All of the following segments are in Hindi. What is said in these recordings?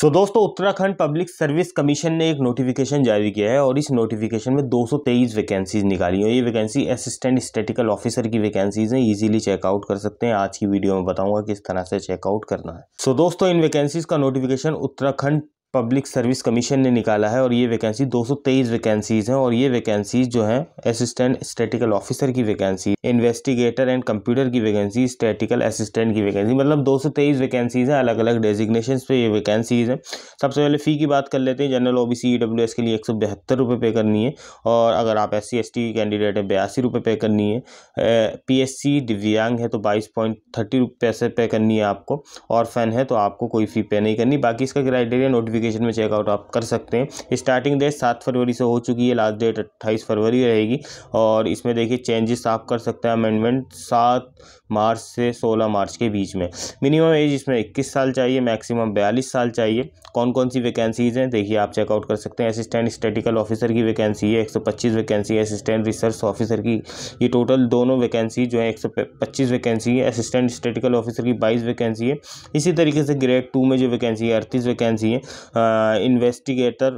सो so, दोस्तों उत्तराखंड पब्लिक सर्विस कमीशन ने एक नोटिफिकेशन जारी किया है और इस नोटिफिकेशन में 223 वैकेंसीज निकाली हैं ये वैकेंसी असिस्टेंट स्टेटिकल ऑफिसर की वैकेंसीज हैं इजीली चेकआउट कर सकते हैं आज की वीडियो में बताऊंगा किस तरह से चेकआउट करना है सो so, दोस्तों इन वैकेंसीज का notification Uttarakhand public service commission ने निकाला है और ये वैकेंसी 223 वैकेंसीज़ हैं और ये वैकेंसीज़ जो हैं असिस्टेंट स्टैटिकल ऑफिसर की वैकेंसी इन्वेस्टिगेटर एंड कंप्यूटर की वैकेंसी स्टैटिकल असिस्टेंट की वैकेंसी मतलब 223 वैकेंसीज़ हैं अलग अलग डेजिग्नेशन पे ये वैकेंसीज़ हैं सबसे पहले फ़ी की बात कर लेते हैं जनरल ओ बी सी के लिए एक सौ पे करनी है और अगर आप एस सी कैंडिडेट हैं बयासी रुपये पे करनी है पी एस सी दिव्यांग है तो बाईस पॉइंट थर्टी पे करनी है आपको और फैन है तो आपको कोई फ़ी पे नहीं करनी बाकी इसका क्राइटेरिया नोटिफिकेशन एप्लीकेशन में चेकआउट आप कर सकते हैं स्टार्टिंग डेट सात फरवरी से हो चुकी है लास्ट डेट अट्ठाईस फरवरी रहेगी और इसमें देखिए चेंजेस आप कर सकते हैं अमेंडमेंट सात मार्च से सोलह मार्च के बीच में मिनिमम एज इसमें इक्कीस साल चाहिए मैक्सिमम बयालीस साल चाहिए कौन कौन सी वैकेंसीज़ हैं देखिए आप चेकआउट कर सकते हैं असिस्टेंट स्टेटिकल ऑफिसर की वैकेंसी है एक सौ पच्चीस वैकेंसी है असिस्टेंट रिसर्च ऑफिसर की ये टोटल दोनों वैकेंसी जो है एक सौ पच्चीस वैकेंसी है असिस्टेंट स्टेटिकल ऑफिसर की बाईस वैकेंसी है इसी तरीके से ग्रेड टू में जो वैकेंसी है अड़तीस वैकेंसी है इन्वेस्टिगेटर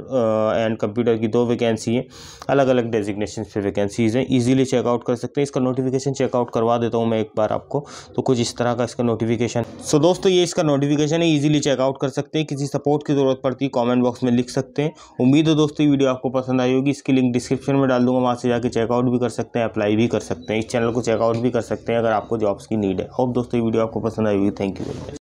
एंड कंप्यूटर की दो वैकेंसी हैं अलग अलग डेजिग्नेशन पे वैकेंसीज़ हैं इजीली चेकआउट कर सकते हैं इसका नोटिफिकेशन चेकआउट करवा देता हूँ मैं एक बार आपको तो कुछ इस तरह का इसका नोटिफिकेशन सो so, दोस्तों ये इसका नोटिफिकेशन है ईजिली चेकआउट कर सकते हैं किसी सपोर्ट की ज़रूरत पड़ती है कॉमेंट बॉक्स में लिख सकते हैं उम्मीद है दोस्तों वीडियो आपको पसंद आई होगी इसकी लिंक डिस्क्रिप्शन में डाल दूँगा वहाँ से जाकर चेकआउट भी कर सकते हैं अप्लाई भी कर सकते हैं इस चैनल को चेकआउट भी कर सकते हैं अगर आपको जॉब्स की नीड है होप दोस्तों वीडियो आपको पसंद आई होगी थैंक यू वेरी मच